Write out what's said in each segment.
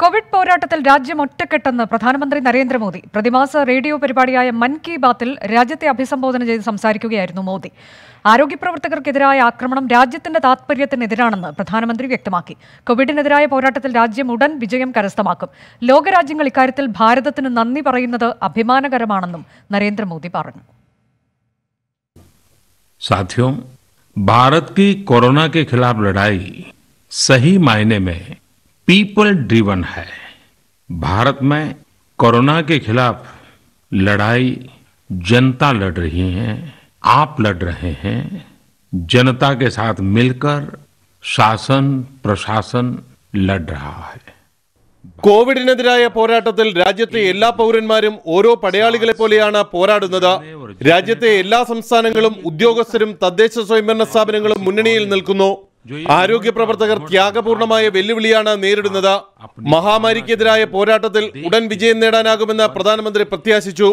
Covid പോരാട്ടത്തിൽ രാജ്യം ഒറ്റക്കെട്ടെന്ന് പ്രധാനമന്ത്രി നരേന്ദ്രമോദി പ്രതിമാസ റേഡിയോ പരിപാടിയായ മൻ കി ബാത്തിൽ രാജ്യത്തെ അഭിസംബോധന ചെയ്ത് സംസാരിക്കുകയായിരുന്നു മോദി ആരോഗ്യപ്രവർത്തകർക്കെതിരായ ആക്രമണം രാജ്യത്തിന്റെ താത്പര്യത്തിനെതിരാണെന്ന് പ്രധാനമന്ത്രി വ്യക്തമാക്കി കോവിഡിനെതിരായ പോരാട്ടത്തിൽ രാജ്യം ഉടൻ വിജയം കരസ്ഥമാക്കും ലോകരാജ്യങ്ങൾ ഇക്കാര്യത്തിൽ ഭാരതത്തിന് നന്ദി പറയുന്നത് അഭിമാനകരമാണെന്നും നരേന്ദ്രമോദി പറഞ്ഞു साथियों भारत की कोरोना के खिलाफ लड़ाई सही मायने में पीपल ड्रिवन है भारत में कोरोना के खिलाफ लड़ाई जनता लड़ रही है आप लड़ रहे हैं जनता के साथ मिलकर शासन प्रशासन लड़ रहा है കോവിഡിനെതിരായ പോരാട്ടത്തിൽ രാജ്യത്തെ എല്ലാ പൗരന്മാരും ഓരോ പടയാളികളെ പോലെയാണ് പോരാടുന്നത് രാജ്യത്തെ എല്ലാ സംസ്ഥാനങ്ങളും ഉദ്യോഗസ്ഥരും തദ്ദേശ സ്വയംഭരണ സ്ഥാപനങ്ങളും മുന്നണിയിൽ നിൽക്കുന്നു ആരോഗ്യ പ്രവർത്തകർ ത്യാഗപൂർണമായ വെല്ലുവിളിയാണ് നേരിടുന്നത് മഹാമാരിക്കെതിരായ പോരാട്ടത്തിൽ ഉടൻ വിജയം നേടാനാകുമെന്ന് പ്രധാനമന്ത്രി പ്രത്യാശിച്ചു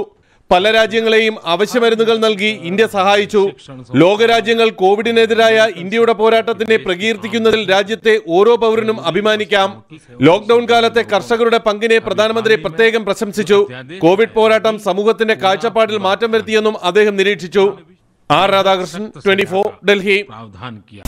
പല രാജ്യങ്ങളെയും അവശ്യമരുന്നുകൾ നൽകി ഇന്ത്യ സഹായിച്ചു ലോകരാജ്യങ്ങൾ കോവിഡിനെതിരായ ഇന്ത്യയുടെ പോരാട്ടത്തിന്റെ പ്രകീർത്തിക്കുന്നതിൽ രാജ്യത്തെ ഓരോ പൗരനും അഭിമാനിക്കാം ലോക്ഡൌൺ കാലത്തെ കർഷകരുടെ പങ്കിനെ പ്രധാനമന്ത്രി പ്രത്യേകം പ്രശംസിച്ചു കോവിഡ് പോരാട്ടം സമൂഹത്തിന്റെ കാഴ്ചപ്പാടിൽ മാറ്റം വരുത്തിയെന്നും അദ്ദേഹം നിരീക്ഷിച്ചു ആർ രാധാകൃഷ്ണൻ ട്വന്റി ഡൽഹി